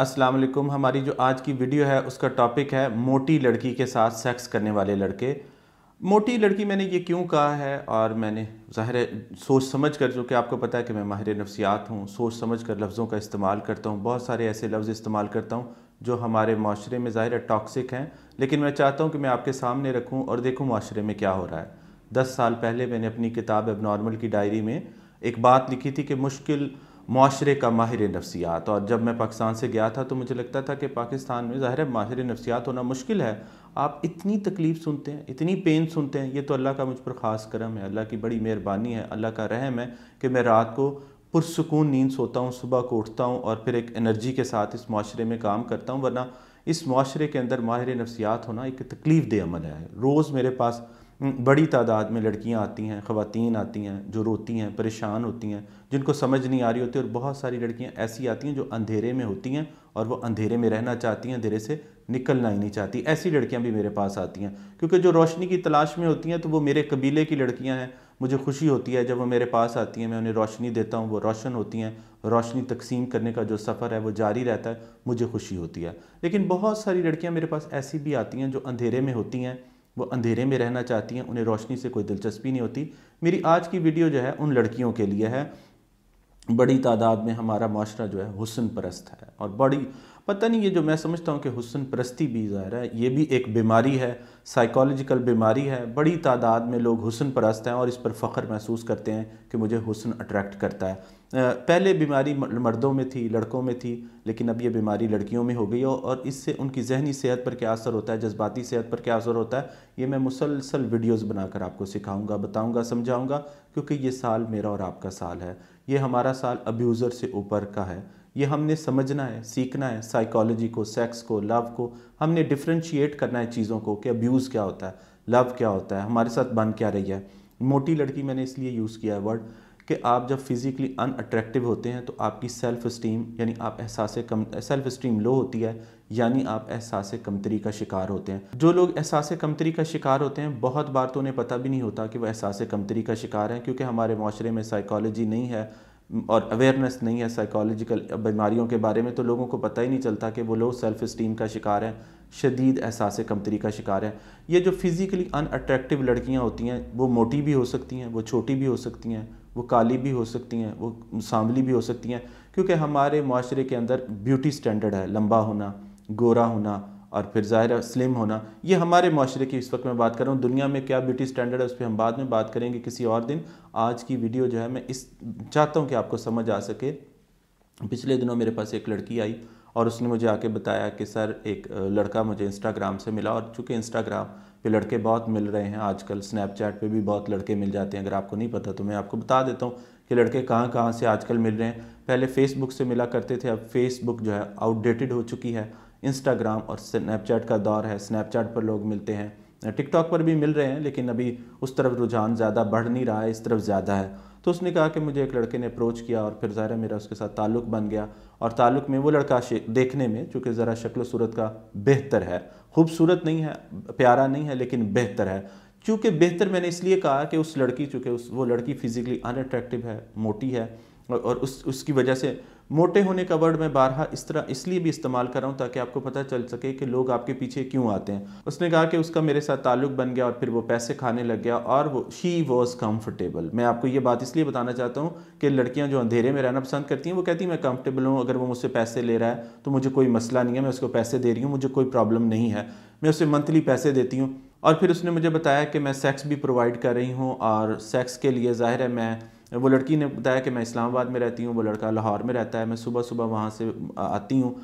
अस्सलाम वालेकुम हमारी जो आज की वीडियो है उसका टॉपिक है मोटी लड़की के साथ सेक्स करने वाले लड़के मोटी लड़की मैंने ये क्यों कहा है और मैंने ज़ाहिर सोच समझ कर जो कि आपको पता है कि मैं माहिर नफसियात हूँ सोच समझ कर लफ्ज़ों का इस्तेमाल करता हूँ बहुत सारे ऐसे लफ्ज़ इस्तेमाल करता हूँ जो हमारे माशरे में ज़ाहिर टॉक्सिक हैं लेकिन मैं चाहता हूँ कि मैं आपके सामने रखूँ और देखूँ माशरे में क्या हो रहा है दस साल पहले मैंने अपनी किताब नॉर्मल की डायरी में एक बात लिखी थी कि मुश्किल माशरे का माहिर नफसियात और जब मैं पाकिस्तान से गया था तो मुझे लगता था कि पाकिस्तान में ज़ाहिर माहिर नफसियात होना मुश्किल है आप इतनी तकलीफ़ सुनते हैं इतनी पेन सुनते हैं ये तो अल्लाह का मुझ पर ख़ास करम है अल्लाह की बड़ी मेहरबानी है अल्लाह का रहम है कि मैं रात को पुरसकून नींद सोता हूँ सुबह को उठता हूँ और फिर एक एनर्जी के साथ इस माशरे में काम करता हूँ वरना इस माशरे के अंदर माहिर नफसियात होना एक तकलीफ़ देमल अमल है रोज़ मेरे पास बड़ी तादाद में लड़कियां आती हैं ख़वातीन आती हैं जो रोती हैं परेशान होती हैं जिनको समझ नहीं आ रही होती और बहुत सारी लड़कियां ऐसी आती हैं जो अंधेरे में होती हैं और वो अंधेरे में रहना चाहती हैं अंधेरे से निकलना ही नहीं चाहती ऐसी लड़कियां भी मेरे पास आती हैं क्योंकि जो रोशनी की तलाश में होती हैं तो वो मेरे कबीले की लड़कियाँ हैं मुझे खुशी होती है जब वो मेरे पास आती हैं मैं उन्हें रोशनी देता हूँ वो रोशन होती हैं रोशनी तकसीम करने का जो सफ़र है वो जारी रहता है मुझे खुशी होती है लेकिन बहुत सारी लड़कियाँ मेरे पास ऐसी भी आती हैं जो अंधेरे में होती हैं वो अंधेरे में रहना चाहती हैं उन्हें रोशनी से कोई दिलचस्पी नहीं होती मेरी आज की वीडियो जो है उन लड़कियों के लिए है बड़ी तादाद में हमारा माशरा जो है हुसन परस्त है और बड़ी पता नहीं ये जो मैं समझता हूँ कि हुसन परस्ती भी ज़ाहिर है ये भी एक बीमारी है साइकोलॉजिकल बीमारी है बड़ी तादाद में लोग हुसन परस्त हैं और इस पर फ़ख्र महसूस करते हैं कि मुझे हुसन अट्रैक्ट करता है पहले बीमारी मर्दों में थी लड़कों में थी लेकिन अब ये बीमारी लड़कियों में हो गई है और इससे उनकी जहनी सेहत पर क्या असर होता है जज्बाती सेहत पर क्या असर होता है ये मैं मुसलसल वीडियोस बनाकर आपको सिखाऊंगा बताऊंगा समझाऊंगा क्योंकि ये साल मेरा और आपका साल है ये हमारा साल अब्यूज़र से ऊपर का है ये हमने समझना है सीखना है साइकोलॉजी को सेक्स को लव को हमने डिफ्रेंशिएट करना है चीज़ों को कि अब्यूज़ क्या होता है लव क्या होता है हमारे साथ बन क्या रही है मोटी लड़की मैंने इसलिए यूज़ किया है वर्ड कि आप जब फिज़िकली अनअट्रैक्टिव होते हैं तो आपकी सेल्फ़ इस्टीम यानी आप एहसास कम सेल्फ़ इस्टीम लो होती है यानी आप एहसास कमतरी का शिकार होते हैं जो लोग एहसास कमतरी का शिकार होते हैं बहुत बार तो उन्हें पता भी नहीं होता कि वह एहसास कमतरी का शिकार हैं क्योंकि हमारे माशरे में साइकोलॉजी नहीं है और अवेयरनेस नहीं है साइकोलॉजिकल बीमारियों के बारे में तो लोगों को पता ही नहीं चलता कि वो लो सेल्फ़ इस्टीम का शिकार है शदीद एहसास कमतरी का शिकार है ये जो फिज़िकली अनअट्रैक्टिव लड़कियाँ होती हैं वो मोटी भी हो सकती हैं वो छोटी भी हो सकती हैं वो काली भी हो सकती हैं वो सांवली भी हो सकती हैं क्योंकि हमारे माशरे के अंदर ब्यूटी स्टैंडर्ड है लंबा होना गोरा होना और फिर ज़ाहिर स्लिम होना ये हमारे माशरे की इस वक्त मैं बात कर रहा हूँ दुनिया में क्या ब्यूटी स्टैंडर्ड है उस पर हम बाद में बात करेंगे किसी और दिन आज की वीडियो जो है मैं इस चाहता हूँ कि आपको समझ आ सके पिछले दिनों मेरे पास एक लड़की आई और उसने मुझे आके बताया कि सर एक लड़का मुझे इंस्टाग्राम से मिला और चूँकि इंस्टाग्राम पे लड़के बहुत मिल रहे हैं आजकल स्नैपचैट पे भी बहुत लड़के मिल जाते हैं अगर आपको नहीं पता तो मैं आपको बता देता हूँ कि लड़के कहाँ कहाँ से आजकल मिल रहे हैं पहले फेसबुक से मिला करते थे अब फेसबुक जो है आउटडेटेड हो चुकी है इंस्टाग्राम और स्नैपचैट का दौर है स्नैपचैट पर लोग मिलते हैं टिकटॉक पर भी मिल रहे हैं लेकिन अभी उस तरफ रुझान ज़्यादा बढ़ नहीं रहा है इस तरफ ज़्यादा है तो उसने कहा कि मुझे एक लड़के ने अप्रोच किया और फिर ज़ाहिर मेरा उसके साथ ताल्लुक बन गया और ताल्लुक में वो लड़का देखने में चूँकि ज़रा शक्ल सूरत का बेहतर है खूबसूरत नहीं है प्यारा नहीं है लेकिन बेहतर है चूँकि बेहतर मैंने इसलिए कहा कि उस लड़की चूँकि उस वो लड़की फिज़िकली अनअट्रैक्टिव है मोटी है और उस उसकी वजह से मोटे होने का वर्ड मैं बारहा इस तरह इसलिए भी इस्तेमाल कर रहा हूँ ताकि आपको पता चल सके कि लोग आपके पीछे क्यों आते हैं उसने कहा कि उसका मेरे साथ ताल्लुक बन गया और फिर वो पैसे खाने लग गया और वो शी वॉज कम्फर्टेबल मैं आपको ये बात इसलिए बताना चाहता हूँ कि लड़कियाँ जो अंधेरे में रहना पसंद करती हैं वो कहती मैं कम्फर्टेबल हूँ अगर वो मुझसे पैसे ले रहा है तो मुझे कोई मसला नहीं है मैं उसको पैसे दे रही हूँ मुझे कोई प्रॉब्लम नहीं है मैं उसे मंथली पैसे देती हूँ और फिर उसने मुझे बताया कि मैं सेक्स भी प्रोवाइड कर रही हूँ और सेक्स के लिए ज़ाहिर है मैं वो लड़की ने बताया कि मैं इस्लामाबाद में रहती हूँ वो लड़का लाहौर में रहता है मैं सुबह सुबह वहाँ से आती हूँ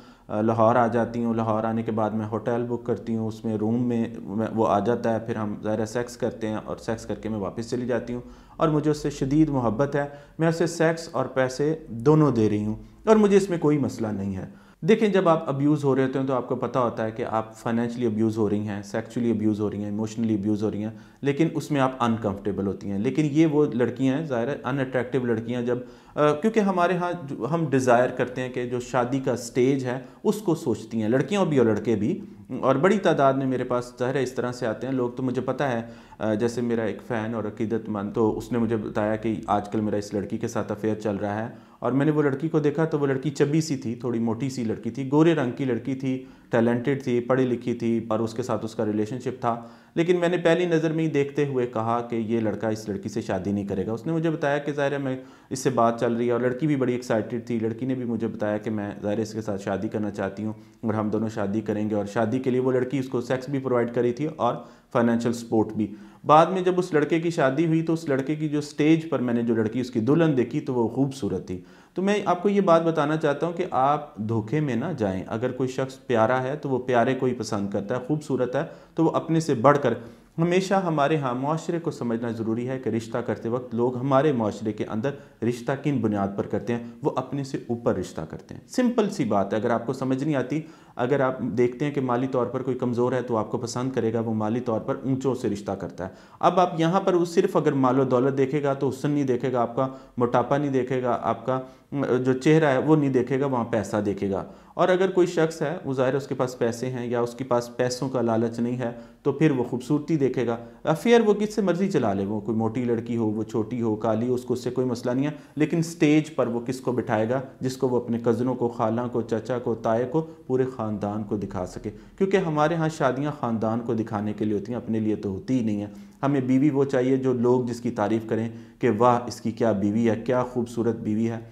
लाहौर आ जाती हूँ लाहौर आने के बाद मैं होटल बुक करती हूँ उसमें रूम में वो आ जाता है फिर हम ज़ाहिर सेक्स करते हैं और सेक्स करके मैं वापस चली जाती हूँ और मुझे उससे शदीद मोहब्बत है मैं उसे सेक्स और पैसे दोनों दे रही हूँ और मुझे इसमें कोई मसला नहीं है देखें जब आप अब्यूज़ हो रहे होते हैं तो आपको पता होता है कि आप फाइनेंशियली अब्यूज़ हो रही हैं सेक्चुअली अब्यूज़ हो रही हैं इमोशनली अब्यूज़ हो रही हैं लेकिन उसमें आप अनकंफर्टेबल होती हैं लेकिन ये वो लड़कियां हैं ज़ाहिर अनअट्रैक्टिव लड़कियां जब आ, क्योंकि हमारे यहाँ हम डिज़ायर करते हैं कि जो शादी का स्टेज है उसको सोचती हैं लड़कियों भी और लड़के भी और बड़ी तादाद में मेरे पास ज़ाहिर इस तरह से आते हैं लोग तो मुझे पता है जैसे मेरा एक फ़ैन और अकीदतमंद तो उसने मुझे बताया कि आजकल मेरा इस लड़की के साथ अफेयर चल रहा है और मैंने वो लड़की को देखा तो वो लड़की चबी सी थी थोड़ी मोटी सी लड़की थी गोरे रंग की लड़की थी टैलेंटेड थी पढ़ी लिखी थी पर उसके साथ उसका रिलेशनशिप था लेकिन मैंने पहली नज़र में ही देखते हुए कहा कि ये लड़का इस लड़की से शादी नहीं करेगा उसने मुझे बताया कि ज़ाहिर मैं इससे बात चल रही है और लड़की भी बड़ी एक्साइटेड थी लड़की ने भी मुझे बताया कि मैं ज़ाहिर इसके साथ शादी करना चाहती हूँ और हम दोनों शादी करेंगे और शादी के लिए वो लड़की उसको सेक्स भी प्रोवाइड करी थी और फाइनेंशियल सपोर्ट भी बाद में जब उस लड़के की शादी हुई तो उस लड़के की जो स्टेज पर मैंने जो लड़की उसकी दुल्हन देखी तो वो खूबसूरत थी तो मैं आपको ये बात बताना चाहता हूँ कि आप धोखे में ना जाएं अगर कोई शख्स प्यारा है तो वो प्यारे को ही पसंद करता है खूबसूरत है तो वो अपने से बढ़कर हमेशा हमारे यहाँ माशरे को समझना ज़रूरी है कि रिश्ता करते वक्त लोग हमारे माशरे के अंदर रिश्ता किन बुनियाद पर करते हैं वो अपने से ऊपर रिश्ता करते हैं सिंपल सी बात है अगर आपको समझ नहीं आती अगर आप देखते हैं कि माली तौर पर कोई कमज़ोर है तो आपको पसंद करेगा वो माली तौर पर ऊँचों से रिश्ता करता है अब आप यहाँ पर वो सिर्फ अगर मालो दौलत देखेगा तो हुसन नहीं देखेगा आपका मोटापा नहीं देखेगा आपका जो चेहरा है वो नहीं देखेगा वहाँ पैसा देखेगा और अगर कोई शख्स है वो ज़ाहिर उसके पास पैसे हैं या उसके पास पैसों का लालच नहीं है तो फिर वो खूबसूरती देखेगा अफेयर वो किससे मर्ज़ी चला ले वो कोई मोटी लड़की हो वो छोटी हो काली हो उसको उससे कोई मसला नहीं है लेकिन स्टेज पर वो किसको बिठाएगा जिसको वो अपने कज़नों को खाला को चचा को ताए को पूरे ख़ानदान को दिखा सके क्योंकि हमारे यहाँ शादियाँ ख़ानदान को दिखाने के लिए होती हैं अपने लिए तो होती ही नहीं है हमें बीवी वो चाहिए जो लोग जिसकी तारीफ़ करें कि वाह इसकी क्या बीवी है क्या खूबसूरत बीवी है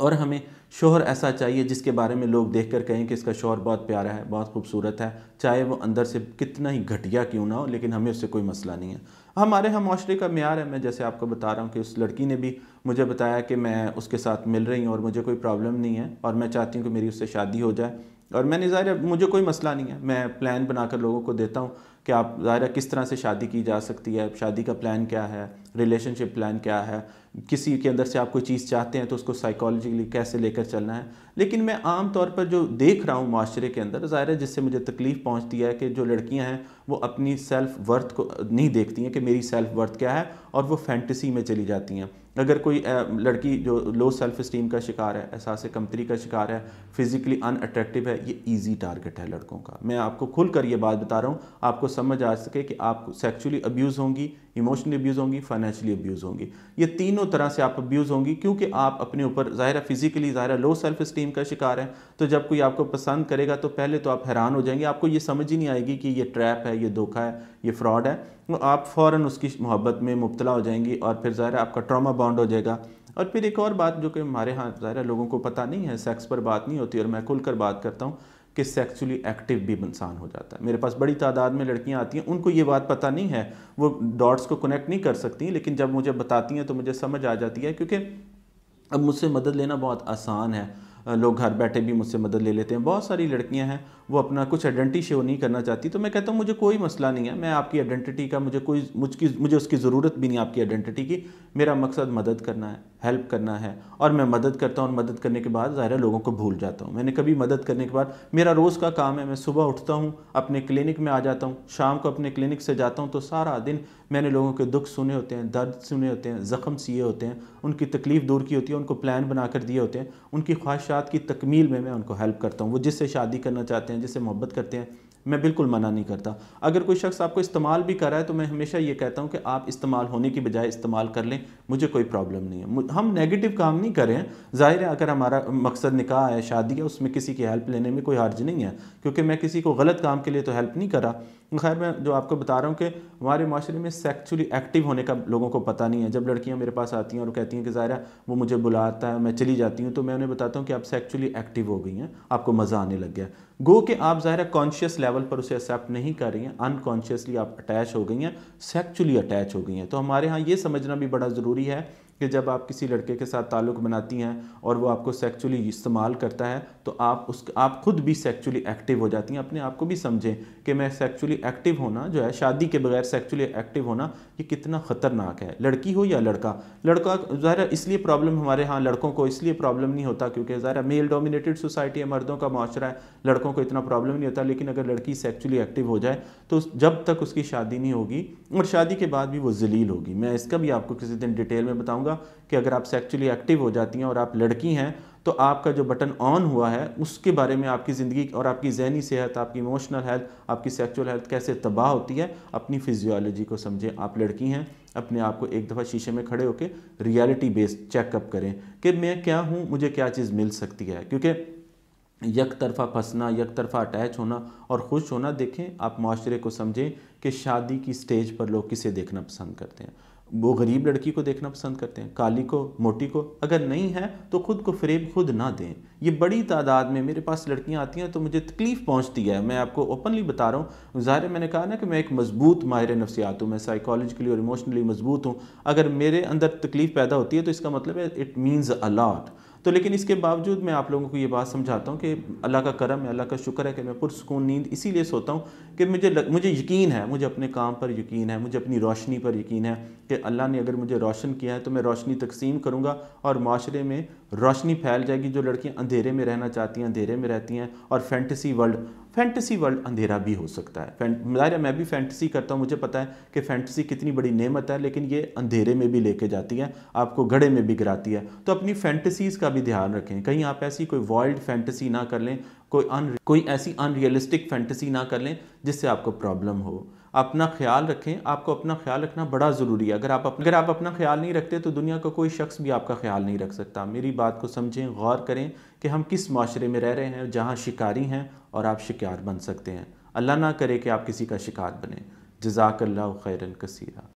और हमें शोहर ऐसा चाहिए जिसके बारे में लोग देख कर कहें कि इसका शोहर बहुत प्यारा है बहुत खूबसूरत है चाहे वो अंदर से कितना ही घटिया क्यों ना हो लेकिन हमें उससे कोई मसला नहीं है हमारे यहाँ माशरे का मैार है मैं जैसे आपको बता रहा हूँ कि उस लड़की ने भी मुझे बताया कि मैं उसके साथ मिल रही हूँ और मुझे कोई प्रॉब्लम नहीं है और मैं चाहती हूँ कि मेरी उससे शादी हो जाए और मैंने ज़ाहिर मुझे कोई मसला नहीं है मैं प्लान बनाकर लोगों को देता हूँ कि आप ज़ाहिर किस तरह से शादी की जा सकती है शादी का प्लान क्या है रिलेशनशिप प्लान क्या है किसी के अंदर से आप कोई चीज़ चाहते हैं तो उसको साइकोलॉजिकली कैसे लेकर चलना है लेकिन मैं आम तौर पर जो देख रहा हूँ माशरे के अंदर ज़ाहिर है जिससे मुझे तकलीफ़ पहुँचती है कि जो लड़कियाँ हैं वो अपनी सेल्फ़ वर्थ को नहीं देखती हैं कि मेरी सेल्फ़ वर्थ क्या है और वो फैंटसी में चली जाती हैं अगर कोई लड़की जो लो सेल्फ़ इस्टीम का शिकार है एहसास कमतरी का शिकार है फिज़िकली अनअट्रैक्टिव है ये ईजी टारगेट है लड़कों का मैं आपको खुल कर ये बात बता रहा हूँ आपको समझ आ सके कि आप सेक्चुअली अब्यूज़ होंगी इमोशनली अब्यूज़ होंगी फाइनेंशली अब्यूज़ होंगी ये तीनों तरह से आप अब्यूज़ होंगी क्योंकि आप अपने ऊपर ज़ाहिर फिज़िकली ज़ाहिर लो सेल्फ़ इस्टीम टीम का शिकार है तो जब कोई आपको पसंद करेगा तो पहले तो आप हैरान हो जाएंगे आपको ये समझ ही नहीं आएगी कि ये ट्रैप है ये धोखा है ये फ्रॉड है तो आप फ़ौर उसकी मोहब्बत में मुबतला हो जाएंगी और फिर ज़ाहिर आपका ट्रामा बॉन्ड हो जाएगा और फिर एक और बात जो कि हमारे यहाँ ज़ाहिर लोगों को पता नहीं है सेक्स पर बात नहीं होती और मैं खुल बात करता हूँ कि सेक्सुअली एक्टिव भी इंसान हो जाता है मेरे पास बड़ी तादाद में लड़कियां आती हैं उनको ये बात पता नहीं है वो डॉट्स को कनेक्ट नहीं कर सकती लेकिन जब मुझे बताती हैं तो मुझे समझ आ जाती है क्योंकि अब मुझसे मदद लेना बहुत आसान है लोग घर बैठे भी मुझसे मदद ले लेते हैं बहुत सारी लड़कियां हैं वो अपना कुछ आइडेंटिटी शो नहीं करना चाहती तो मैं कहता हूँ मुझे कोई मसला नहीं है मैं आपकी आइडेंटिटी का मुझे कोई मुझकी मुझे उसकी ज़रूरत भी नहीं आपकी आइडेंटिटी की मेरा मकसद मदद करना है हेल्प करना है और मैं मदद करता हूँ और मदद करने के बाद ज़ाहिर लोगों को भूल जाता हूँ मैंने कभी मदद करने के बाद मेरा रोज़ का काम है मैं सुबह उठता हूँ अपने क्लिनिक में आ जाता हूँ शाम को अपने क्लिनिक से जाता हूँ तो सारा दिन मैंने लोगों के दुख सुने होते हैं दर्द सुने होते हैं ज़ख़म सिए होते हैं उनकी तकलीफ़ दूर की होती है उनको प्लान बना कर दिए होते हैं उनकी ख्वाहिशात की तकमील में मैं उनको हेल्प करता हूँ वो जिससे शादी करना चाहते हैं जिससे मोहब्बत करते हैं मैं बिल्कुल मना नहीं करता अगर कोई शख्स आपको इस्तेमाल भी कर रहा है तो मैं हमेशा ये कहता हूँ कि आप इस्तेमाल होने की बजाय इस्तेमाल कर लें मुझे कोई प्रॉब्लम नहीं है हम नेगेटिव काम नहीं करें ज़ाहिर है अगर हमारा मकसद निकाह है शादी है उसमें किसी की हेल्प लेने में कोई हर्ज नहीं है क्योंकि मैं किसी को गलत काम के लिए तो हेल्प नहीं करा खैर मैं जो आपको बता रहा हूँ कि हमारे माशरे में सेक्चुअली एक्टिव होने का लोगों को पता नहीं है जब लड़कियाँ मेरे पास आती हैं और कहती हैं कि ज़ाहिर वो मुझे बुलाता है मैं चली जाती हूँ तो मैं उन्हें बताता हूँ कि आप सेक्चुअली एक्टिव हो गई हैं आपको मज़ा आने लग गया गो कि आप ज़ाहिर कॉन्शियस लेवल पर उसे एक्सेप्ट नहीं कर रही हैं अनकॉन्शियसली आप अटैच हो गई हैं सेक्चुअली अटैच हो गई हैं तो हमारे यहाँ ये समझना भी बड़ा ज़रूरी है कि जब आप किसी लड़के के साथ ताल्लुक़ बनाती हैं और वो आपको सेक्चुअली इस्तेमाल करता है तो आप उस आप खुद भी सेक्चुअली एक्टिव हो जाती हैं अपने आप को भी समझें कि मैं सेक्चुअली एक्टिव होना जो है शादी के बगैर सेक्चुअली एक्टिव होना ये कितना ख़तरनाक है लड़की हो या लड़का लड़का ज़ाहिर इसलिए प्रॉब्लम हमारे यहाँ लड़कों को इसलिए प्रॉब्लम नहीं होता क्योंकि ज़ाहिर मेल डोमिनेटेड सोसाइटी है मर्दों का माशरा है लड़कों को इतना प्रॉब्लम नहीं होता लेकिन अगर लड़की सेक्चुअली एक्टिव हो जाए तो जब तक उसकी शादी नहीं होगी और शादी के बाद भी वो जलील होगी मैं इसका भी आपको किसी दिन डिटेल में बताऊँगा होगा कि अगर आप सेक्चुअली एक्टिव हो जाती हैं और आप लड़की हैं तो आपका जो बटन ऑन हुआ है उसके बारे में आपकी ज़िंदगी और आपकी जहनी सेहत आपकी इमोशनल हेल्थ आपकी सेक्चुअल हेल्थ कैसे तबाह होती है अपनी फिजियोलॉजी को समझें आप लड़की हैं अपने आप को एक दफ़ा शीशे में खड़े होकर रियलिटी बेस्ड चेकअप करें कि मैं क्या हूँ मुझे क्या चीज़ मिल सकती है क्योंकि यक तरफा फंसना यक तरफा अटैच होना और खुश होना देखें आप माशरे को समझें कि शादी की स्टेज पर लोग किसे देखना पसंद करते हैं वो गरीब लड़की को देखना पसंद करते हैं काली को मोटी को अगर नहीं है तो ख़ुद को फ्रेब खुद ना दें ये बड़ी तादाद में मेरे पास लड़कियां आती हैं तो मुझे तकलीफ़ पहुंचती है मैं आपको ओपनली बता रहा हूँ ज़ाहिर मैंने कहा ना कि मैं एक मजबूत माहिर नफसियात हूँ मैं साइकोलॉजिकली और इमोशनली मजबूत हूँ अगर मेरे अंदर तकलीफ़ पैदा होती है तो इसका मतलब है इट मीन्स अलाट तो लेकिन इसके बावजूद मैं आप लोगों को ये बात समझाता हूँ कि अल्लाह का करम है अल्लाह का शुक्र है कि मैं पुरसकून नींद इसीलिए सोता हूँ कि मुझे लग, मुझे यकीन है मुझे अपने काम पर यकीन है मुझे अपनी रोशनी पर यकीन है कि अल्लाह ने अगर मुझे रोशन किया है तो मैं रोशनी तकसीम करूँगा और माशरे में रोशनी फैल जाएगी जो लड़कियाँ अंधेरे में रहना चाहती हैं अंधेरे में रहती हैं और फैंटसी वर्ल्ड फैंटेसी वर्ल्ड अंधेरा भी हो सकता है जाहिर है मैं भी फैंटेसी करता हूँ मुझे पता है कि फैंटेसी कितनी बड़ी नेमत है लेकिन ये अंधेरे में भी लेके जाती है आपको गड़े में भी गिराती है तो अपनी फैंटेसीज़ का भी ध्यान रखें कहीं आप ऐसी कोई वर्ल्ड फैंटेसी ना कर लें कोई अन कोई ऐसी अनरियलिस्टिक फैंटेसी ना कर लें जिससे आपको प्रॉब्लम हो अपना ख्याल रखें आपको अपना ख्याल रखना बड़ा ज़रूरी है अगर आप अगर आप अपना ख्याल नहीं रखते तो दुनिया का कोई शख्स भी आपका ख्याल नहीं रख सकता मेरी बात को समझें गौर करें कि हम किस माशरे में रह रहे हैं जहाँ शिकारी हैं और आप शिकार बन सकते हैं अल्लाह ना करे कि आप किसी का शिकार बने जजाकल्ला खैरन कसीरा